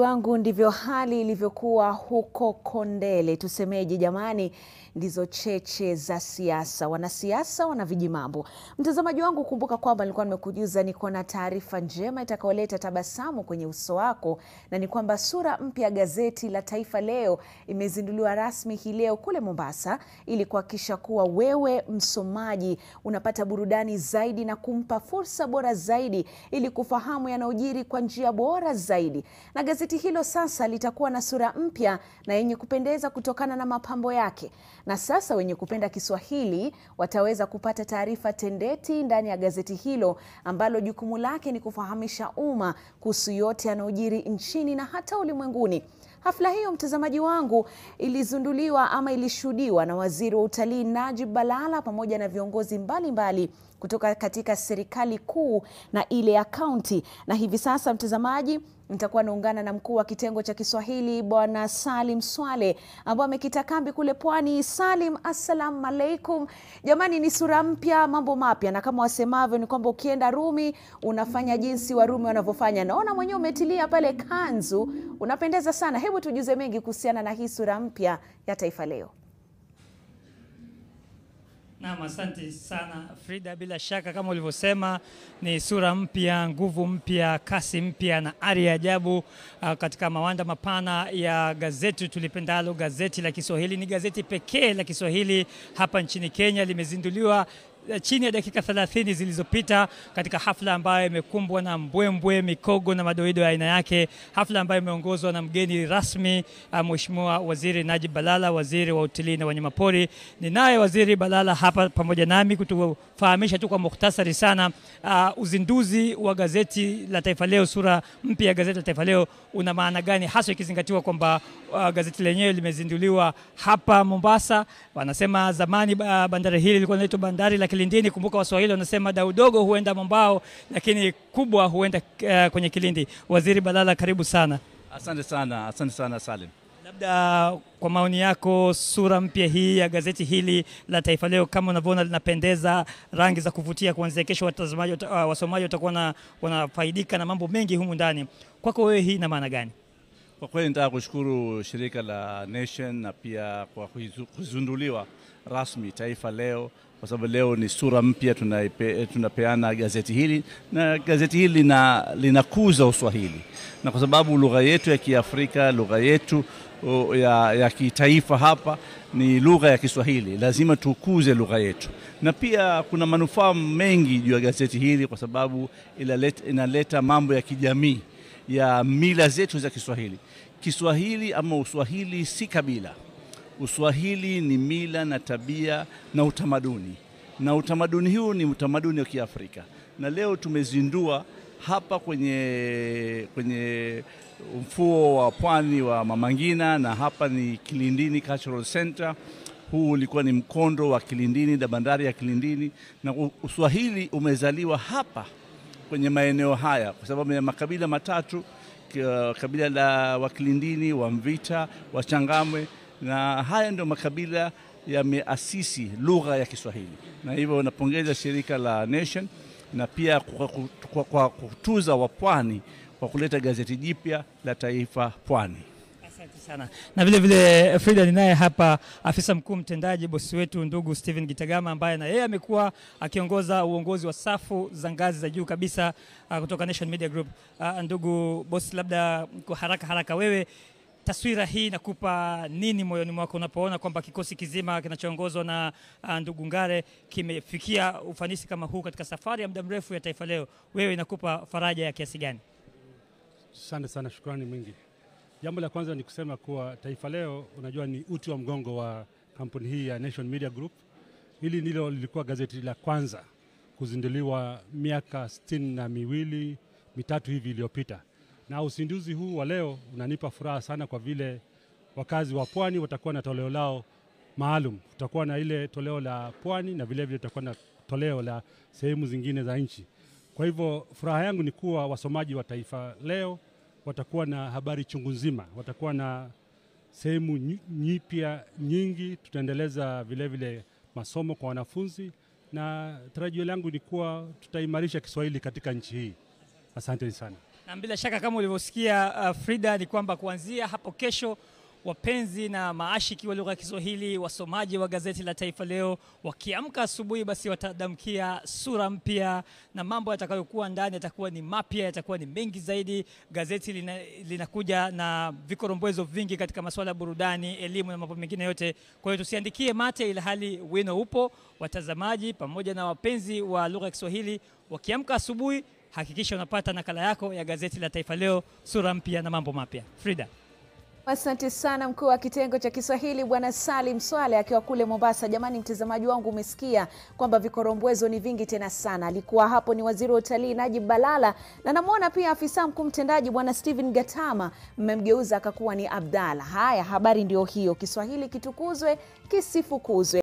wangu ndivyo hali ilivyokuwa huko Kondele. Tusemeje jamani, ndizo cheche za siasa, wanasiasa wana vijimambo. Mtazamaji wangu, kumbuka kwamba nilikuwa nimekujuza niko na taarifa njema itakayoleta tabasamu kwenye uso wako, na ni kwamba sura mpya gazeti la Taifa Leo imezinduliwa rasmi hii leo kule Mombasa, ili kuhakikisha kuwa wewe msomaji unapata burudani zaidi na kumpa fursa bora zaidi, ili kufahamu yanayojiri kwa njia bora zaidi na gazeti Gazeti hilo sasa litakuwa na sura mpya na yenye kupendeza kutokana na mapambo yake, na sasa wenye kupenda Kiswahili wataweza kupata taarifa tendeti ndani ya gazeti hilo ambalo jukumu lake ni kufahamisha umma kuhusu yote yanayojiri nchini na hata ulimwenguni. Hafla hiyo mtazamaji wangu, ilizunduliwa ama ilishuhudiwa na waziri wa utalii Najib Balala pamoja na viongozi mbalimbali kutoka katika serikali kuu na ile ya kaunti. Na hivi sasa, mtazamaji, nitakuwa naungana na mkuu wa kitengo cha Kiswahili Bwana Salim Swale ambaye amekita kambi kule pwani. Salim, assalamu alaikum. Jamani, ni sura mpya, mambo mapya, na kama wasemavyo ni kwamba ukienda Rumi unafanya jinsi Warumi wanavyofanya. Naona mwenyewe umetilia pale kanzu, unapendeza sana. Hebu tujuze mengi kuhusiana na hii sura mpya ya Taifa Leo. Naam, asante sana Frida, bila shaka kama ulivyosema ni sura mpya, nguvu mpya, kasi mpya na ari ya ajabu uh, katika mawanda mapana ya gazeti tulipendalo, gazeti la Kiswahili. Ni gazeti pekee la Kiswahili hapa nchini Kenya, limezinduliwa Eh, chini ya dakika 30 zilizopita katika hafla ambayo imekumbwa na mbwembwe, mikogo na madoido ya aina yake, hafla ambayo imeongozwa na mgeni rasmi eh, Mheshimiwa Waziri Najib Balala, waziri wa utalii na wanyamapori. Ninaye Waziri Balala hapa pamoja nami kutufahamisha tu kwa mukhtasari sana uh, uzinduzi wa gazeti la Taifa Leo, sura mpya ya gazeti la Taifa Leo una maana gani hasa ikizingatiwa kwamba uh, gazeti lenyewe limezinduliwa hapa Mombasa. Wanasema zamani uh, bandari hili lilikuwa linaitwa bandari la kilindini. Kumbuka Waswahili wanasema dau dogo huenda mwambao, lakini kubwa huenda uh, kwenye kilindi. Waziri Balala, karibu sana. Asante sana, asante sana Salim. Labda kwa maoni yako, sura mpya hii ya gazeti hili la Taifa Leo kama unavyoona linapendeza, rangi za kuvutia. Kuanzia kesho, watazamaji, uh, wasomaji watakuwa wanafaidika na mambo mengi humu ndani. Kwako wewe, hii ina maana gani? Kwa kweli nataka kushukuru shirika la Nation na pia kwa kuzinduliwa rasmi Taifa Leo, kwa sababu leo ni sura mpya tunapeana gazeti hili na gazeti hili lina, linakuza Uswahili na kwa sababu lugha yetu ya Kiafrika, lugha yetu ya, ya kitaifa hapa ni lugha ya Kiswahili, lazima tukuze lugha yetu. Na pia kuna manufaa mengi juu ya gazeti hili kwa sababu inaleta, inaleta mambo ya kijamii ya mila zetu za Kiswahili. Kiswahili ama Uswahili si kabila. Uswahili ni mila na tabia na utamaduni, na utamaduni huu ni utamaduni wa Kiafrika, na leo tumezindua hapa kwenye, kwenye mfuo wa pwani wa Mama Ngina na hapa ni Kilindini Cultural Center. Huu ulikuwa ni mkondo wa Kilindini na bandari ya Kilindini, na Uswahili umezaliwa hapa kwenye maeneo haya kwa sababu ya makabila matatu, kabila la Wakilindini, Wamvita, Wachangamwe, na haya ndio makabila yameasisi lugha ya Kiswahili, na hivyo napongeza shirika la Nation na pia kwa, kwa, kwa kutuza wapwani kwa kuleta gazeti jipya la taifa Pwani. Asante sana na vile vile Frida, ninaye hapa afisa mkuu mtendaji bosi wetu ndugu Steven Gitagama ambaye na yeye amekuwa akiongoza uongozi wa safu za ngazi za juu kabisa uh, kutoka Nation Media Group. Uh, ndugu bosi, labda kwa haraka haraka, wewe taswira hii inakupa nini moyoni mwako unapoona kwamba kikosi kizima kinachoongozwa na uh, ndugu Ngare kimefikia ufanisi kama huu katika safari ya muda mrefu ya Taifa Leo, wewe inakupa faraja ya kiasi gani? Asante sana, shukrani mwingi. Jambo la kwanza ni kusema kuwa Taifa Leo unajua ni uti wa mgongo wa kampuni hii ya Nation Media Group. Hili ndilo lilikuwa gazeti la kwanza kuzinduliwa miaka sitini na miwili mitatu hivi iliyopita, na uzinduzi huu wa leo unanipa furaha sana kwa vile wakazi wa pwani watakuwa na toleo lao maalum. Tutakuwa na ile toleo la pwani na vilevile tutakuwa na toleo la sehemu zingine za nchi. Kwa hivyo furaha yangu ni kuwa wasomaji wa Taifa Leo watakuwa na habari chungu nzima, watakuwa na sehemu nyipya nyingi. Tutaendeleza vilevile masomo kwa wanafunzi, na tarajio langu ni kuwa tutaimarisha Kiswahili katika nchi hii. Asanteni sana. Na bila shaka kama ulivyosikia uh, Frida, ni kwamba kuanzia hapo kesho Wapenzi na maashiki wa lugha ya Kiswahili, wasomaji wa gazeti la Taifa Leo, wakiamka asubuhi, basi watadamkia sura mpya na mambo yatakayokuwa ndani yatakuwa ni mapya, yatakuwa ni mengi zaidi. Gazeti linakuja lina, na vikorombwezo vingi katika masuala ya burudani, elimu na mambo mengine yote. Kwa hiyo tusiandikie mate, ila hali wino upo. Watazamaji pamoja na wapenzi wa lugha ya Kiswahili, wakiamka asubuhi, hakikisha unapata nakala yako ya gazeti la Taifa Leo, sura mpya na mambo mapya. Frida. Asante sana mkuu wa kitengo cha Kiswahili Bwana Salim Swale akiwa kule Mombasa. Jamani, mtazamaji wangu, umesikia kwamba vikorombwezo ni vingi tena sana. Alikuwa hapo ni waziri wa utalii Najib Balala, na namwona pia afisa mkuu mtendaji Bwana Steven Gatama, mmemgeuza akakuwa ni Abdalla. Haya, habari ndio hiyo. Kiswahili kitukuzwe, kisifukuzwe.